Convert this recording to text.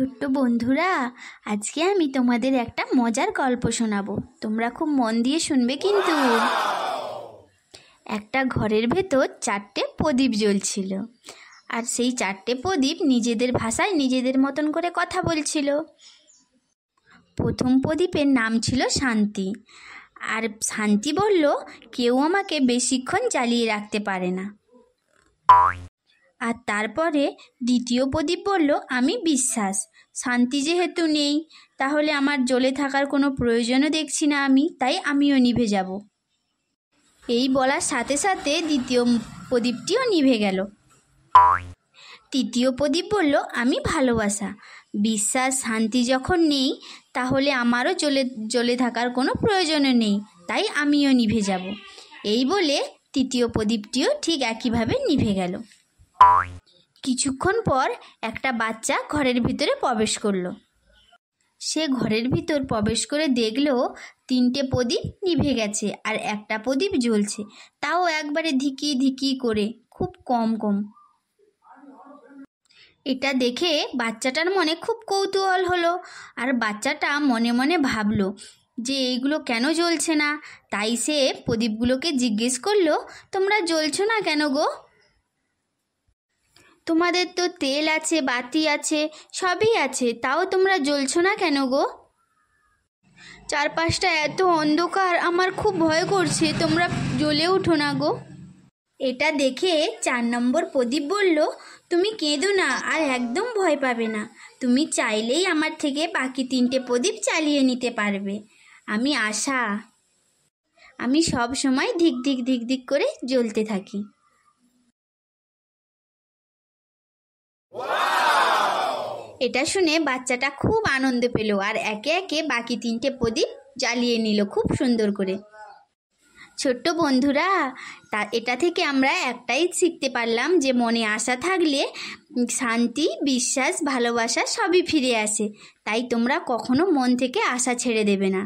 ছোট্ট বন্ধুরা আজকে আমি তোমাদের একটা মজার গল্প শোনাবো তোমরা খুব মন দিয়ে শুনবে কিন্তু একটা ঘরের ভেতর চারটে প্রদীপ জ্বলছিল আর সেই চারটে প্রদীপ নিজেদের ভাষায় নিজেদের মতন করে কথা বলছিল প্রথম প্রদীপের নাম ছিল শান্তি আর শান্তি বলল কেউ আমাকে বেশিক্ষণ চালিয়ে রাখতে পারে না আর তারপরে দ্বিতীয় প্রদীপ বলল আমি বিশ্বাস শান্তি যেহেতু নেই তাহলে আমার জ্বলে থাকার কোনো প্রয়োজনও দেখছি না আমি তাই আমিও নিভে যাব এই বলার সাথে সাথে দ্বিতীয় প্রদীপটিও নিভে গেল তৃতীয় প্রদীপ বলল আমি ভালোবাসা বিশ্বাস শান্তি যখন নেই তাহলে আমারও জ্বলে জ্বলে থাকার কোনো প্রয়োজনও নেই তাই আমিও নিভে যাব এই বলে তৃতীয় প্রদীপটিও ঠিক একইভাবে নিভে গেল কিছুক্ষণ পর একটা বাচ্চা ঘরের ভিতরে প্রবেশ করলো সে ঘরের ভিতর প্রবেশ করে দেখলো তিনটে প্রদীপ নিভে গেছে আর একটা প্রদীপ জ্বলছে তাও একবারে ধিকি ধিকি করে খুব কম কম এটা দেখে বাচ্চাটার মনে খুব কৌতূহল হলো আর বাচ্চাটা মনে মনে ভাবলো যে এইগুলো কেন জ্বলছে না তাই সে প্রদীপগুলোকে জিজ্ঞেস করলো তোমরা জ্বলছো না কেন গো তোমাদের তো তেল আছে বাতি আছে সবই আছে তাও তোমরা জ্বলছো না কেন গো চারপাশটা এত অন্ধকার আমার খুব ভয় করছে তোমরা জ্বলে উঠো না গো এটা দেখে চার নম্বর প্রদীপ বলল তুমি কেঁদো না আর একদম ভয় পাবে না তুমি চাইলেই আমার থেকে বাকি তিনটে প্রদীপ চালিয়ে নিতে পারবে আমি আশা আমি সব সময় ধিক ধিক ধিক ধিক করে জ্বলতে থাকি এটা শুনে বাচ্চাটা খুব আনন্দ পেল আর একে একে বাকি তিনটে প্রদীপ জ্বালিয়ে নিল খুব সুন্দর করে ছোট্ট বন্ধুরা তা এটা থেকে আমরা একটাই শিখতে পারলাম যে মনে আশা থাকলে শান্তি বিশ্বাস ভালোবাসা সবই ফিরে আসে তাই তোমরা কখনো মন থেকে আশা ছেড়ে দেবে না